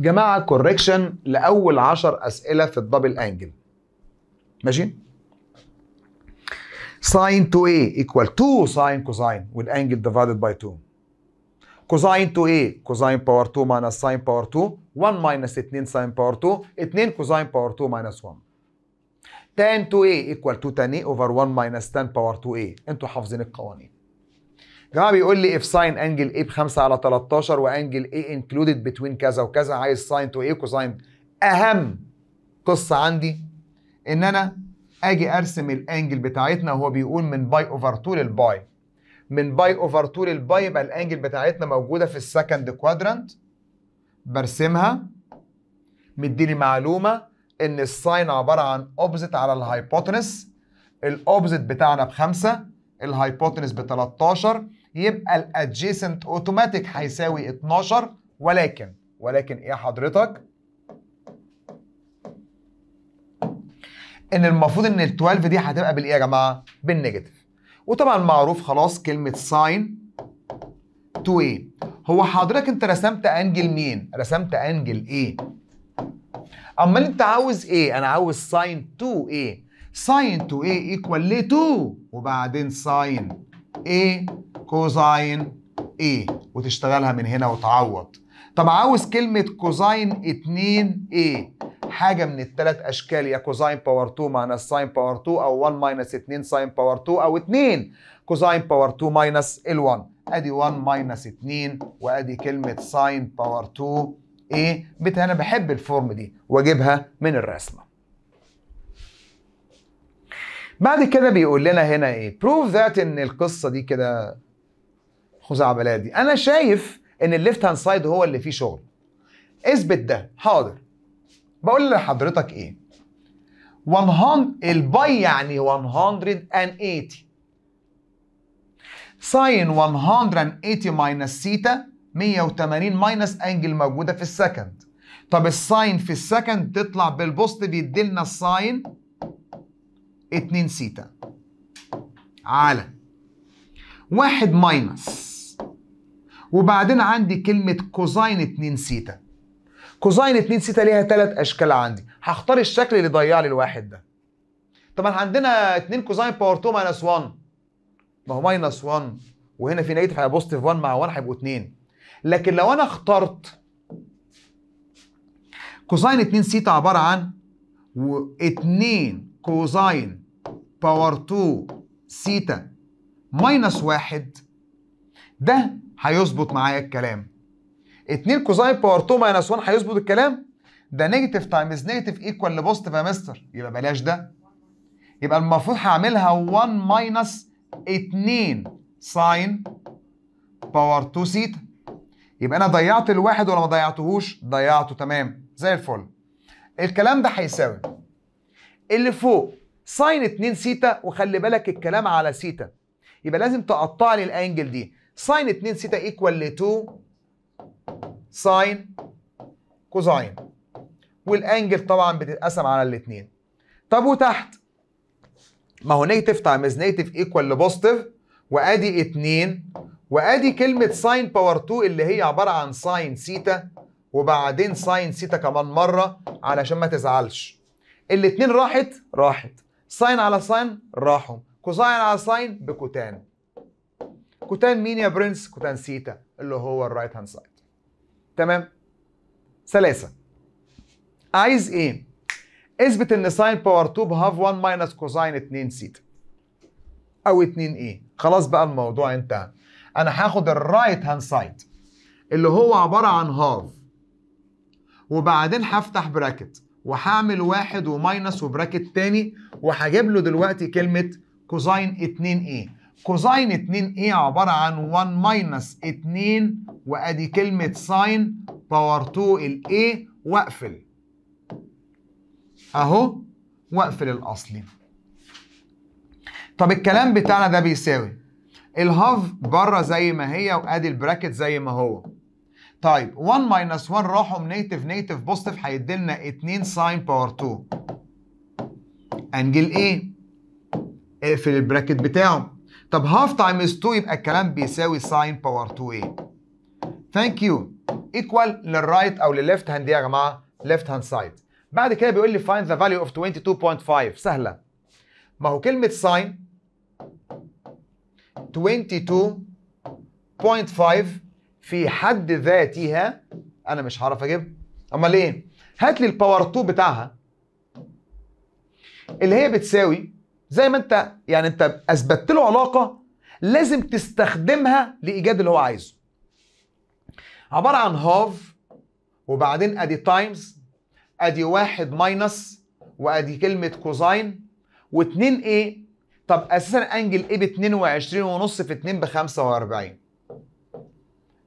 جماعه كوركشن لاول 10 اسئله في الدبل انجل ماشي ساين 2a equal 2 ساين كوساين والانجل divided by 2 كوزاين 2a كوزاين باور 2 ماينس ساين باور 2 1 ماينس 2 ساين باور 2 2 كوزاين باور 2 ماينس 1 tan 2a equal 2 tan a over 1 minus tan power 2a انتوا حافظين القوانين جماعه بيقول لي اف ساين انجل ايه بخمسة على 13 وانجل ايه انكلودد بتوين كذا وكذا عايز ساين تو ايه كوساين اهم قصه عندي ان انا اجي ارسم الانجل بتاعتنا وهو بيقول من باي اوفر 2 للباي من باي اوفر 2 للباي يبقى الانجل بتاعتنا موجوده في السكند كوادرانت برسمها مديني معلومه ان الساين عباره عن اوبزيت على الهايبوتنس الاوبزيت بتاعنا بخمسه الهايبوتنس ب 13 يبقى الادجيسنت اوتوماتيك هيساوي 12 ولكن ولكن ايه حضرتك؟ ان المفروض ان ال 12 دي هتبقى بالايه يا جماعه؟ بالنيجاتيف وطبعا معروف خلاص كلمه ساين 2 ايه هو حضرتك انت رسمت انجل مين؟ رسمت انجل ايه؟ امال انت عاوز ايه؟ انا عاوز ساين 2 ايه؟ ساين 2 ايه ايكوال ل 2 وبعدين ساين A كوزاين A وتشتغلها من هنا وتعوض طب عاوز كلمة كوزاين 2 A حاجة من الثلاث أشكال يا كوزاين باور 2 ماينس ساين باور 2 أو 1 ماينس 2 ساين باور 2 أو 2 كوزاين باور 2 ماينس ال1 أدي 1 ماينس 2 وأدي كلمة ساين باور 2 إيه أنا بحب الفورم دي وأجيبها من الرسمة بعد كده بيقول لنا هنا ايه بروف ذات ان القصه دي كده خزعبلات دي انا شايف ان الليفت هاند سايد هو اللي فيه شغل اثبت ده حاضر بقول لحضرتك ايه 100 الباي يعني 180 ساين 180 ماينس سيتا 180 ماينس انجل موجوده في السكند طب الساين في السكند تطلع بالبوست بيدي لنا الساين 2 سيتا على واحد ماينس وبعدين عندي كلمة كوزاين 2 سيتا كوزاين 2 سيتا ليها ثلاث أشكال عندي هختار الشكل اللي ضيع لي الواحد ده طبعا عندنا 2 كوزاين باور 2 ماينس 1 ما هو ماينس 1 وهنا في نهاية هيبقى بوستيف 1 مع 1 هيبقوا 2 لكن لو أنا اخترت كوزاين 2 سيتا عبارة عن 2 كوزاين باور 2 سيتا ماينس واحد ده هيظبط معايا الكلام 2 كوزاين باور 2 ماينس 1 هيظبط الكلام ده نيجاتيف تايمز نيجاتيف ايكوال لبوزيتيف يا مستر يبقى بلاش ده يبقى المفروض هعملها 1 ماينس 2 ساين باور 2 سيتا يبقى انا ضيعت الواحد ولا ما ضيعتهوش ضيعته تمام زي الفل الكلام ده هيساوي اللي فوق ساين 2 سيتا وخلي بالك الكلام على سيتا يبقى لازم تقطع لي الانجل دي ساين 2 سيتا ايكوال ل 2 ساين كوزاين والانجل طبعا بتتقسم على الاثنين طب وتحت ما هو نيجاتيف تايمز نيجاتيف ايكوال لبوزيتيف وادي 2 وادي كلمه ساين باور 2 اللي هي عباره عن ساين سيتا وبعدين ساين سيتا كمان مره علشان ما تزعلش الاثنين راحت راحت ساين على ساين راحوا كوساين على ساين بكوتان كوتان مين يا برنس كوتان سيتا اللي هو الرايت هاند سايد تمام ثلاثه عايز ايه اثبت ان ساين باور 2 بهاف 1 ماينس كوساين 2 سيتا او 2 ايه خلاص بقى الموضوع انتهى انا هاخد الرايت هاند سايد اللي هو عباره عن هاف وبعدين هفتح براكت وهعمل واحد وماينس وبراكت تاني وهجيب له دلوقتي كلمه كوزين 2 a كوزين 2 a عباره عن 1 ماينس 2 وادي كلمه ساين باور 2 الايه واقفل اهو واقفل الاصلي طب الكلام بتاعنا ده بيساوي الهاف بره زي ما هي وادي البراكت زي ما هو طيب 1 ماينس 1 راحوا من نيتف نيتف بوزيتيف هيدي لنا 2 ساين باور 2 انجل ايه اقفل البراكت بتاعه طب هاف تايمز 2 يبقى الكلام بيساوي ساين باور 2 ايه ثانك يو ايكوال للرايت او للليفت هاند يا جماعه ليفت هاند سايد بعد كده بيقول لي فايند ذا فاليو اوف 22.5 سهله ما هو كلمه ساين 22.5 في حد ذاتها انا مش هعرف اجيبها امال ايه هات لي الباور 2 بتاعها اللي هي بتساوي زي ما انت يعني انت اثبتت له علاقه لازم تستخدمها لايجاد اللي هو عايزه عباره عن هاف وبعدين ادي تايمز ادي واحد ماينس وادي كلمه كوزاين واتنين ايه طب اساسا انجل ايه ب 22 ونص في 2 ب 45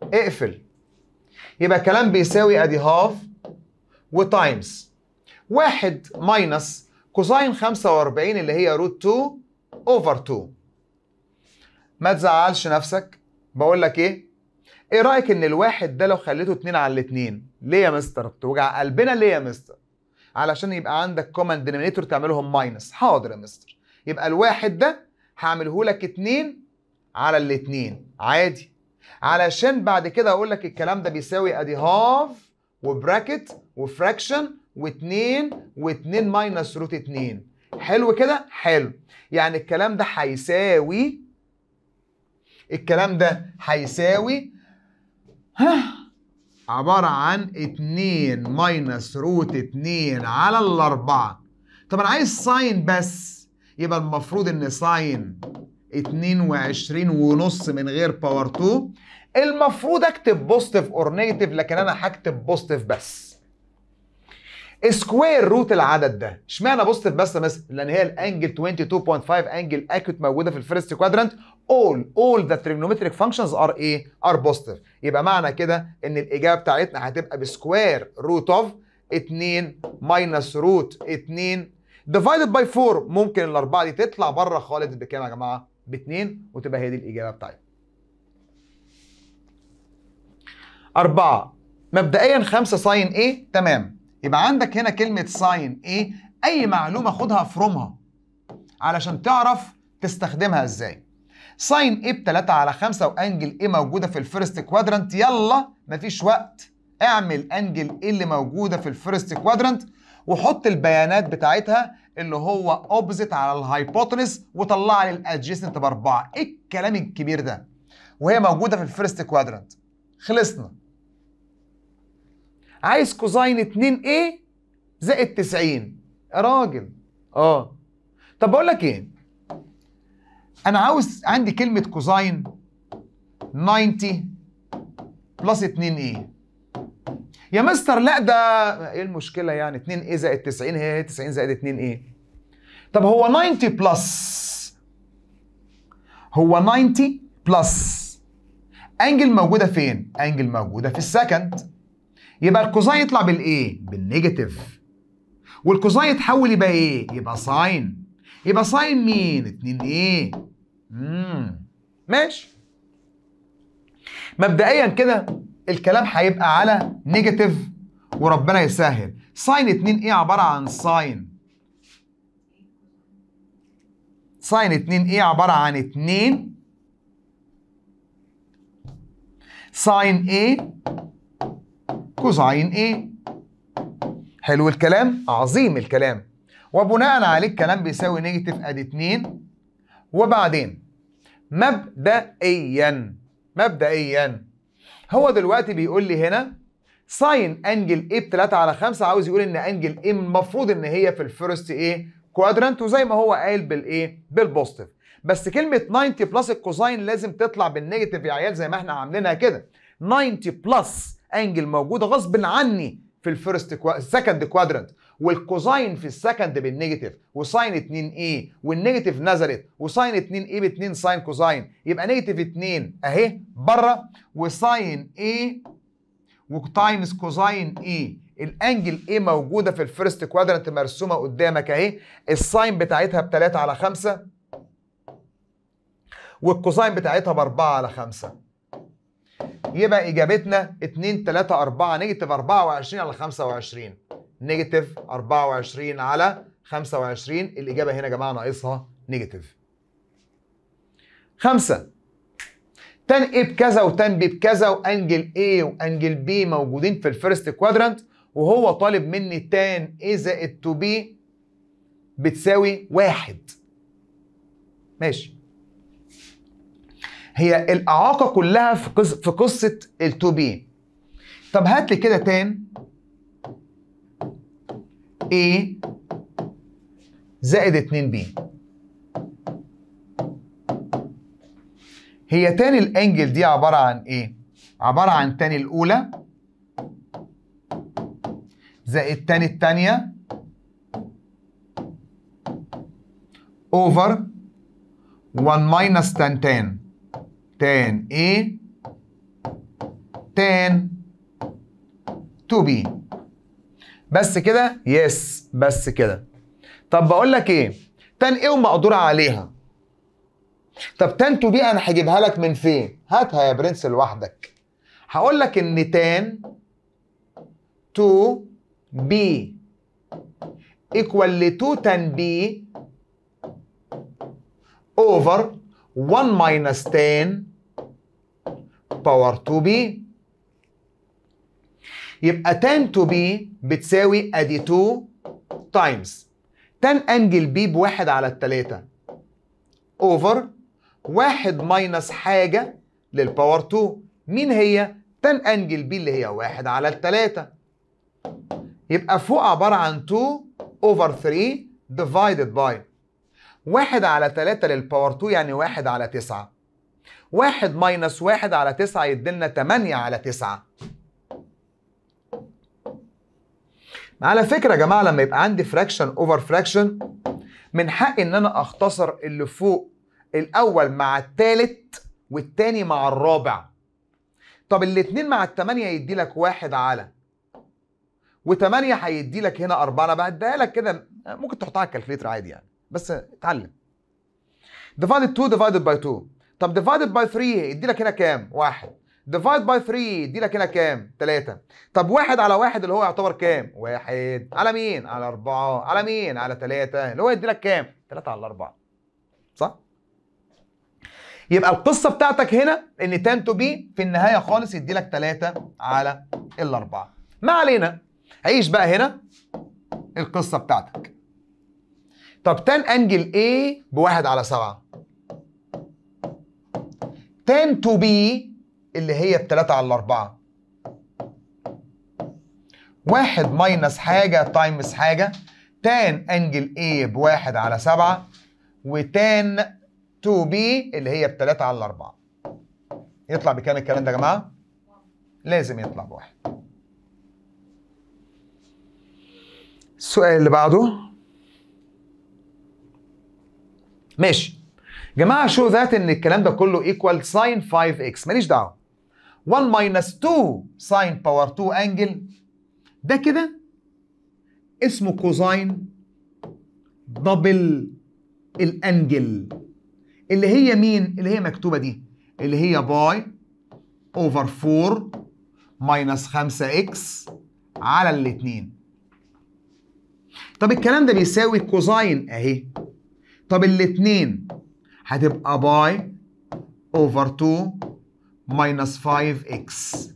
اقفل يبقى كلام بيساوي ادي هاف وتايمز واحد ماينس كوساين 45 اللي هي روت 2 اوفر 2 ما تزعلش نفسك بقول لك ايه ايه رايك ان الواحد ده لو خليته 2 على 2 ليه يا مستر بتوجع قلبنا ليه يا مستر علشان يبقى عندك كومن دينامينيتور تعملهم ماينس حاضر يا مستر يبقى الواحد ده هعمله لك 2 على الاثنين عادي علشان بعد كده اقول لك الكلام ده بيساوي ادي هاف وبراكت وفراكشن و2 و2 ماينس روت 2 حلو كده حلو يعني الكلام ده هيساوي الكلام ده هيساوي عبارة عن 2 ماينس روت 2 على الأربعة طب أنا عايز ساين بس يبقى المفروض إن ساين 22 ونص من غير باور 2 المفروض أكتب بوستيف أور نيجاتيف لكن أنا هكتب بوستيف بس سكوير روت العدد ده اشمعنى بوزيتيف بس بس لان هي الانجل 22.5 انجل اكوت موجوده في الفيرست كوادرنت all all the trigonometric functions are ايه are positive يبقى معنى كده ان الاجابه بتاعتنا هتبقى بسكوير روت اوف 2 ماينس روت 2 ديفايدد باي 4 ممكن الاربعه دي تطلع بره خالص بكام يا جماعه ب 2 وتبقى هي دي الاجابه بتاعتنا أربعة مبدئيا 5 ساين ايه تمام يبقى عندك هنا كلمه ساين ايه اي معلومه خدها فرومها علشان تعرف تستخدمها ازاي ساين ايه ب 3 على 5 وانجل ايه موجوده في الفيرست كوادرنت يلا مفيش وقت اعمل انجل ايه اللي موجوده في الفيرست كوادرنت وحط البيانات بتاعتها اللي هو اوبزيت على الهايبوتنس وطلع لي الادجيسنت باربعه ايه الكلام الكبير ده وهي موجوده في الفيرست كوادرنت خلصنا عايز كوزاين 2A زائد 90 يا راجل اه طب بقول لك ايه انا عاوز عندي كلمه كوزاين 90 بلس 2A يا مستر لا ده ايه المشكله يعني 2A زائد 90 هي 90 زائد 2A طب هو 90 بلس هو 90 بلس انجل موجوده فين انجل موجوده في السكند يبقى الكوزاين يطلع بالايه؟ بالنيجاتيف والكوزاين يتحول يبقى ايه؟ يبقى ساين يبقى ساين مين؟ اتنين ايه؟ مم. ماشي مبدئيا كده الكلام هيبقى على نيجاتيف وربنا يسهل ساين اتنين ايه عباره عن ساين ساين اتنين ايه عباره عن اتنين. ساين ايه كوزاين ايه حلو الكلام عظيم الكلام وبناء عليه الكلام بيساوي نيجاتيف اد 2 وبعدين مبدئيا مبدئيا هو دلوقتي بيقول لي هنا ساين انجل ايه ب 3 على 5 عاوز يقول ان انجل ايه المفروض ان هي في الفيرست ايه كوادرانت وزي ما هو قال بالايه بالبوزيتيف بس كلمه 90 بلس الكوزاين لازم تطلع بالنيجاتيف يا عيال زي ما احنا عاملينها كده 90 بلس انجل موجوده غصب عني في الفيرست سكند السكند كوادرنت والكوزاين في السكند بالنيجاتيف وساين 2 اي والنيجاتيف نزلت وساين 2 اي ب 2 ساين كوزاين يبقى نيجاتيف 2 اهي بره وساين اي وتايمز كوزاين اي الانجل اي موجوده في الفيرست كوادرنت مرسومه قدامك اهي الساين بتاعتها ب 3 على 5 والكوزاين بتاعتها ب 4 على 5 يبقى اجابتنا 2 3 4 نيجاتيف 24 على 25 نيجاتيف 24 على 25 الاجابه هنا يا جماعه ناقصها نيجاتيف 5 تان ايه بكذا وتان بي بكذا وانجل ايه وانجل بي موجودين في الفيرست كوادرانت وهو طالب مني تان ايه زايد تو بي بتساوي واحد ماشي هي الاعاقه كلها في قصه في قصه التو بي طب هات لي كده تان A زائد 2 b هي تاني الانجل دي عباره عن ايه عباره عن تاني الاولى زائد تاني التانيه اوفر 1 ماينس تان تان tan A tan 2B بس كده يس بس كده طب بقول لك ايه تان ايه ومقدور عليها طب تان 2 بي انا هجيبها لك من فين هاتها يا برنس لوحدك هقول لك ان تان 2 بي ايكوال ل 2 تان بي اوفر 1 ماينس تان باور تو بي يبقى 10 تو بي بتساوي ادي 2 تايمز 10 انجل بي بواحد على التلاتة اوفر واحد ماينس حاجة للباور 2 مين هي؟ 10 انجل بي اللي هي واحد على التلاتة يبقى فوق عبارة عن 2 اوفر 3 ديفايدد باي واحد على تلاتة للباور 2 يعني واحد على تسعة واحد ماينس واحد على تسعة يديلنا 8 على 9 على فكره يا جماعه لما يبقى عندي فراكشن اوفر فراكشن من حقي ان انا اختصر اللي فوق الاول مع الثالث والتاني مع الرابع طب الاتنين مع التمانية يدي لك واحد على وتمانية هيدي لك هنا أربعة أنا بهديها لك كده ممكن تحطها على الكالكليتر عادي يعني بس اتعلم divided 2 divided by 2 طب ديفايدد باي 3 يدي لك هنا كام؟ 1 ديفايد باي 3 يدي لك هنا كام؟ 3 طب واحد على واحد اللي هو يعتبر كام؟ واحد على مين؟ على 4 على مين؟ على 3 اللي هو يدي لك كام؟ 3 على 4 صح؟ يبقى القصه بتاعتك هنا ان تان تو بي في النهايه خالص يدي لك 3 على الأربعة ما علينا عيش بقى هنا القصه بتاعتك طب تان انجل ايه بواحد على 7 تان to be اللي هي التلاتة على الأربعة واحد ماينس حاجة تايمز حاجة تان أنجل A بواحد على سبعة وتان تو بي اللي هي التلاتة على الأربعة يطلع بكام الكلام ده يا جماعة؟ لازم يطلع بواحد السؤال اللي بعده ماشي جماعه شو ذات ان الكلام ده كله ايكوال ساين 5 اكس ماليش دعوه 1 ماينس 2 ساين باور 2 انجل ده كده اسمه كوزاين دبل الانجل اللي هي مين اللي هي مكتوبه دي اللي هي باي اوفر 4 ماينس 5 اكس على الاثنين طب الكلام ده بيساوي كوزاين اهي طب الاثنين هتبقى باي اوفر 2 ماينس 5 اكس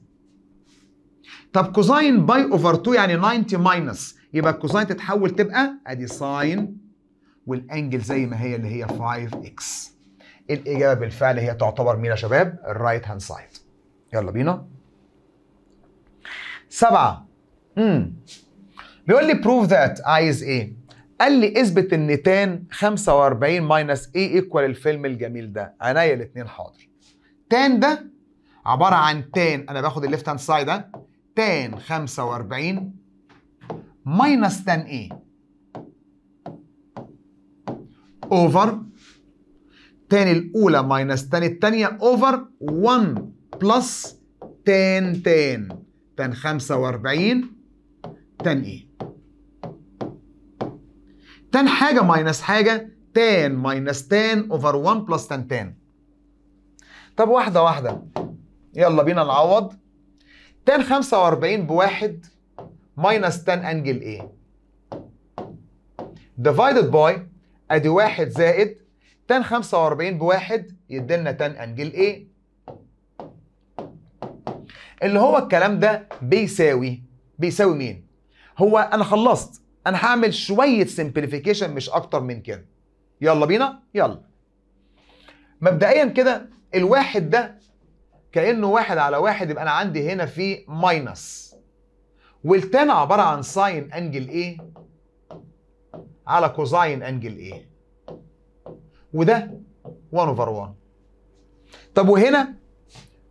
طب كوزاين باي اوفر 2 يعني 90 ماينس يبقى الكوزاين تتحول تبقى ادي ساين والانجل زي ما هي اللي هي 5 اكس الاجابه بالفعل هي تعتبر مين يا شباب الرايت هاند سايد يلا بينا سبعة امم بيقول لي بروف ذات عايز ايه قال لي اثبت ان تان 45 ماينس ايه ايكوال الفيلم الجميل ده عينيا الاثنين حاضر تان ده عباره عن تان انا باخد الليفت هاند سايد ده تان 45 ماينس تان ايه اوفر تان الاولى ماينس تان الثانيه اوفر 1 بلس تان تان تان 45 تان ايه تان حاجه ماينس حاجه تان ماينس تان اوفر 1 بلس تان تان طب واحده واحده يلا بينا نعوض تان 45 بواحد ماينس تان انجل ايه ديفايدد باي ادي واحد زائد تان 45 بواحد يدينا تان انجل ايه اللي هو الكلام ده بيساوي بيساوي مين هو انا خلصت انا هعمل شويه سمبليفيكيشن مش اكتر من كده يلا بينا يلا مبدئيا كده الواحد ده كانه واحد على واحد يبقى انا عندي هنا في ماينس والتان عباره عن ساين انجل ايه على كوزاين انجل ايه وده 1 اوفر 1 طب وهنا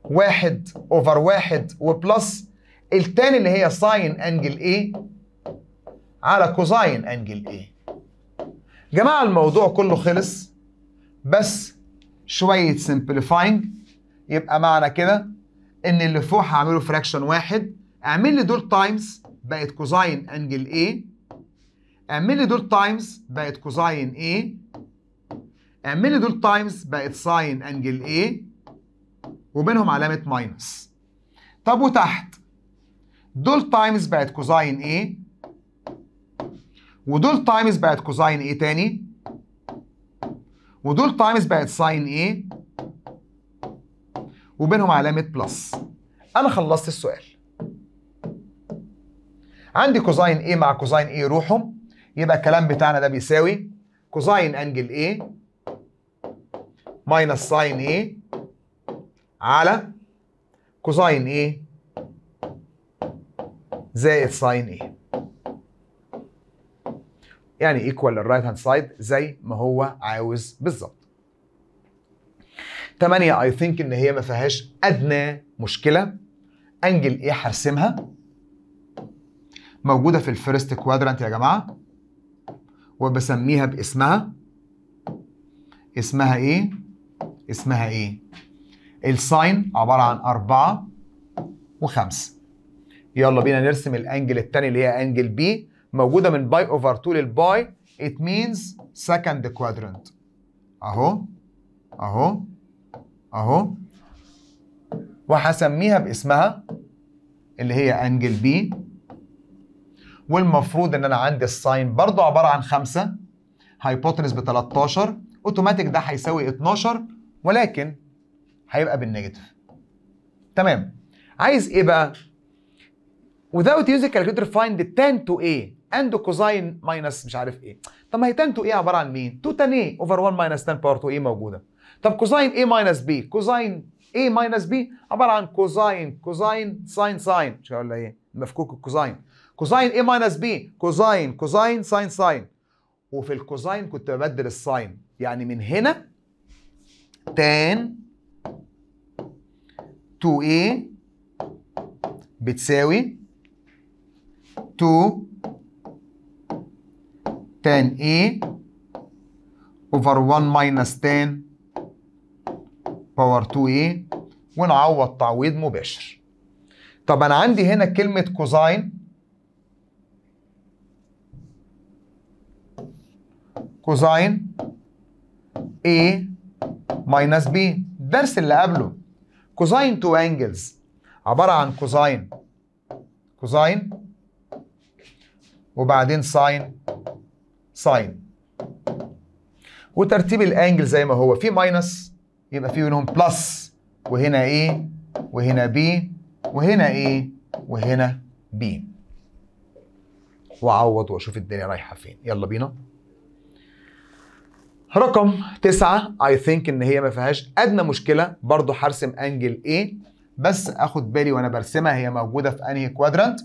واحد اوفر واحد وبلس التاني اللي هي ساين انجل ايه على كوزاين انجل ايه جماعة الموضوع كله خلص بس شوية سمبليفاينج يبقى معنى كده ان اللي فوق هعمله فراكشن واحد اعمل لي دول تايمز بقت كوزاين انجل ايه اعمل لي دول تايمز بقت كوزاين ايه اعمل لي دول تايمز بقت ساين انجل ايه وبينهم علامة ماينس طب وتحت دول تايمز بقت كوزاين ايه ودول تايمز بقت كوزين ايه تاني ودول تايمز بقت ساين ايه وبينهم علامه بلس انا خلصت السؤال عندي كوزين ايه مع كوزين ايه روحهم يبقى الكلام بتاعنا ده بيساوي كوزين انجل ايه ماينس ساين ايه على كوزين ايه زائد ساين ايه يعني ايكوال للرايت هاند سايد زي ما هو عاوز بالظبط 8 اي ثينك ان هي ما فيهاش ادنى مشكله انجل ايه هرسمها موجوده في الفيرست كوادرانت يا جماعه وبسميها باسمها اسمها ايه اسمها ايه الساين عباره عن أربعة وخمسة يلا بينا نرسم الانجل الثاني اللي هي انجل بي موجوده من باي اوفر 2 للباي it means second quadrant اهو اهو اهو وهسميها باسمها اللي هي انجل بي والمفروض ان انا عندي الساين برضه عباره عن 5 هايبوتنس ب 13 اوتوماتيك ده هيساوي 12 ولكن هيبقى بالنيجاتيف تمام عايز ايه بقى without using calculator find 10 to a عنده كوزاين ماينس مش عارف ايه طب ما هي تان تو ايه عباره عن مين 2 تان ايه اوفر 1 ماينس تان باور 2 ايه موجوده طب كوزاين ايه ماينس بي كوزاين ايه ماينس بي عباره عن كوزاين كوزاين ساين ساين مش لها ايه مفكوك الكوزاين كوزاين ايه ماينس بي كوزاين كوزاين ساين ساين وفي الكوزاين كنت ببدل الساين يعني من هنا تان 2 ايه بتساوي 2 tan A over 1 minus tan باور 2A ونعوض تعويض مباشر طب انا عندي هنا كلمة كوزاين كوزاين A minus B الدرس اللي قبله كوزاين تو انجلز عبارة عن كوزاين كوزاين وبعدين ساين ساين وترتيب الانجل زي ما هو في ماينس يبقى في منهم بلس وهنا ايه وهنا بي وهنا ايه وهنا بي واعوض واشوف الدنيا رايحه فين يلا بينا رقم تسعة اي ثينك ان هي ما فيهاش ادنى مشكله برضو هرسم انجل ايه بس اخد بالي وانا برسمها هي موجوده في انهي كوادرانت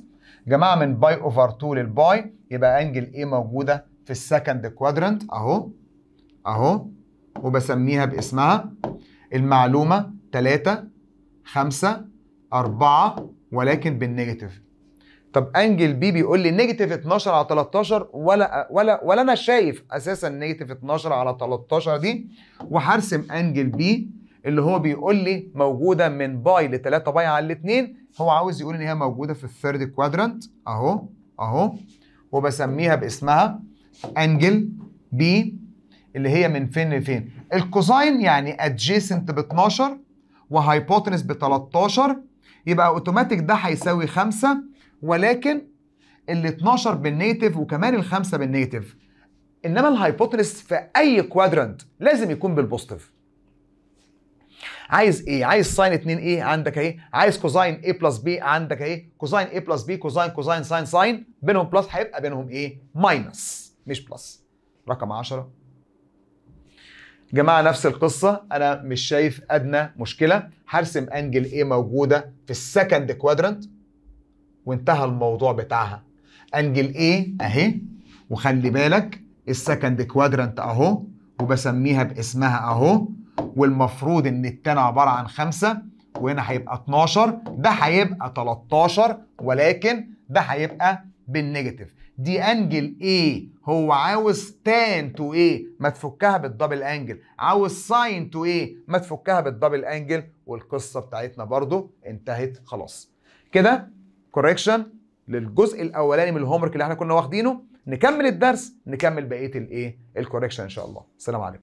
جماعه من باي اوفر 2 للباي يبقى انجل ايه موجوده في السكند كوادرنت اهو اهو وبسميها باسمها المعلومه 3 5 4 ولكن بالنيجاتيف طب انجل بي بيقول لي نيجاتيف 12 على 13 ولا ولا ولا انا شايف اساسا نيجاتيف 12 على 13 دي وهرسم انجل بي اللي هو بيقول لي موجوده من باي ل 3 باي على الاثنين هو عاوز يقول ان هي موجوده في الثيرد كوادرنت اهو اهو وبسميها باسمها انجل بي اللي هي من فين لفين الكوزاين يعني ادجيسنت ب 12 وهايبوتنس ب 13 يبقى اوتوماتيك ده هيساوي 5 ولكن ال 12 بالنيتيف وكمان ال 5 بالنيتيف انما الهايبوتنس في اي كوادرنت لازم يكون بالبوستيف عايز ايه عايز ساين 2 ايه عندك اهي عايز كوزاين a بلس بي عندك اهي كوزاين a بلس بي كوزاين كوزاين ساين ساين بينهم بلس هيبقى بينهم ايه ماينس مش بلس رقم 10 جماعة نفس القصة أنا مش شايف أدنى مشكلة هرسم أنجل ايه موجودة في السكند كوادرنت وانتهى الموضوع بتاعها أنجل ايه أهي وخلي بالك السكند كوادرنت أهو وبسميها باسمها أهو والمفروض إن التاني عبارة عن خمسة وهنا هيبقى 12 ده هيبقى 13 ولكن ده هيبقى بالنيجاتيف دي أنجل ايه هو عاوز تان تو ايه ما تفكها بالدبل انجل عاوز ساين تو ايه ما تفكها بالدبل انجل والقصه بتاعتنا برضو انتهت خلاص كده كوريكشن للجزء الاولاني من الهومورك اللي احنا كنا واخدينه نكمل الدرس نكمل بقيه الايه الكوريكشن ان شاء الله السلام عليكم